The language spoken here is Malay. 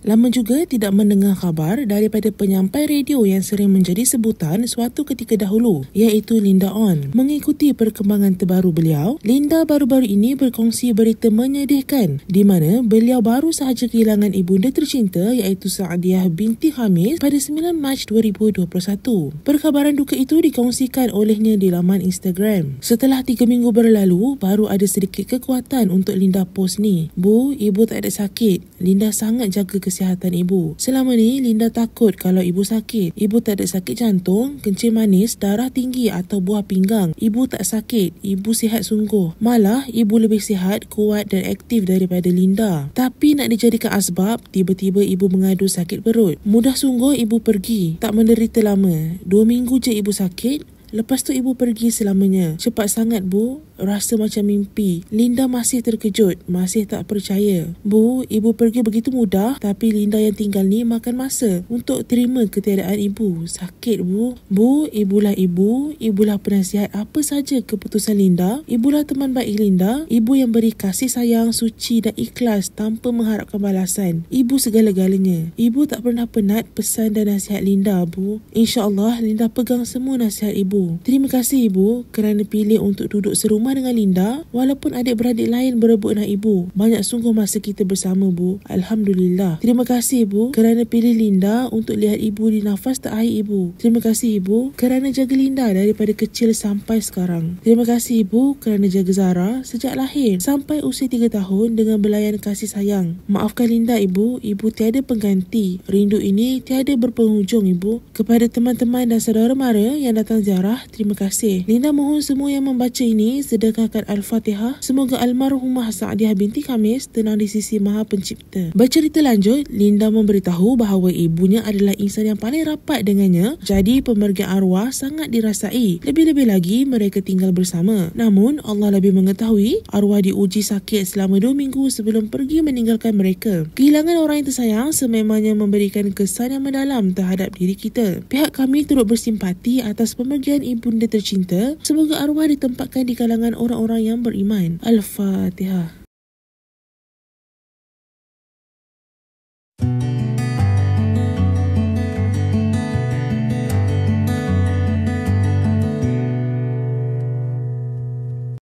Lama juga tidak mendengar khabar daripada penyampai radio yang sering menjadi sebutan suatu ketika dahulu iaitu Linda On. Mengikuti perkembangan terbaru beliau, Linda baru-baru ini berkongsi berita menyedihkan di mana beliau baru sahaja kehilangan ibunda tercinta iaitu Saadiah binti Hamid pada 9 Mac 2021. Perkabaran duka itu dikongsikan olehnya di laman Instagram. Setelah 3 minggu berlalu, baru ada sedikit kekuatan untuk Linda post ni. Bu, ibu tak ada sakit. Linda sangat jaga kesihatan kesihatan ibu. Selama ni, Linda takut kalau ibu sakit. Ibu tak ada sakit jantung, kencing manis, darah tinggi atau buah pinggang. Ibu tak sakit. Ibu sihat sungguh. Malah, ibu lebih sihat, kuat dan aktif daripada Linda. Tapi nak dijadikan asbab, tiba-tiba ibu mengadu sakit perut. Mudah sungguh ibu pergi. Tak menderita lama. Dua minggu je ibu sakit, Lepas tu ibu pergi selamanya. Cepat sangat bu, rasa macam mimpi. Linda masih terkejut, masih tak percaya. Bu, ibu pergi begitu mudah tapi Linda yang tinggal ni makan masa untuk terima ketiadaan ibu. Sakit, Bu. Bu, ibulah ibu, ibulah penasihat apa saja keputusan Linda. Ibulah teman baik Linda, ibu yang beri kasih sayang suci dan ikhlas tanpa mengharapkan balasan. Ibu segala-galanya. Ibu tak pernah penat pesan dan nasihat Linda, Bu. InsyaAllah, Linda pegang semua nasihat ibu. Terima kasih, Ibu, kerana pilih untuk duduk serumah bersama dengan Linda walaupun adik-beradik lain berebut nak ibu. Banyak sungguh masa kita bersama, Bu. Alhamdulillah. Terima kasih, ibu kerana pilih Linda untuk lihat ibu di nafas terakhir ibu. Terima kasih, Ibu, kerana jaga Linda daripada kecil sampai sekarang. Terima kasih, Ibu, kerana jaga Zara sejak lahir sampai usia 3 tahun dengan belayan kasih sayang. Maafkan Linda, Ibu. Ibu tiada pengganti. Rindu ini tiada berpenghujung, Ibu. Kepada teman-teman dan saudara mara yang datang ziarah, terima kasih. Linda mohon semua yang membaca ini sedang sedekahkan Al-Fatihah semoga almarhumah Sa'diah binti Khamis tenang di sisi Maha Pencipta. Bercerita lanjut, Linda memberitahu bahawa ibunya adalah insan yang paling rapat dengannya jadi pemergian arwah sangat dirasai. Lebih-lebih lagi, mereka tinggal bersama. Namun, Allah lebih mengetahui arwah diuji sakit selama 2 minggu sebelum pergi meninggalkan mereka. Kehilangan orang yang tersayang sememangnya memberikan kesan yang mendalam terhadap diri kita. Pihak kami turut bersimpati atas pemergian ibunda tercinta. Semoga arwah ditempatkan di kalangan kalangan orang-orang yang beriman. Al-Fatihah.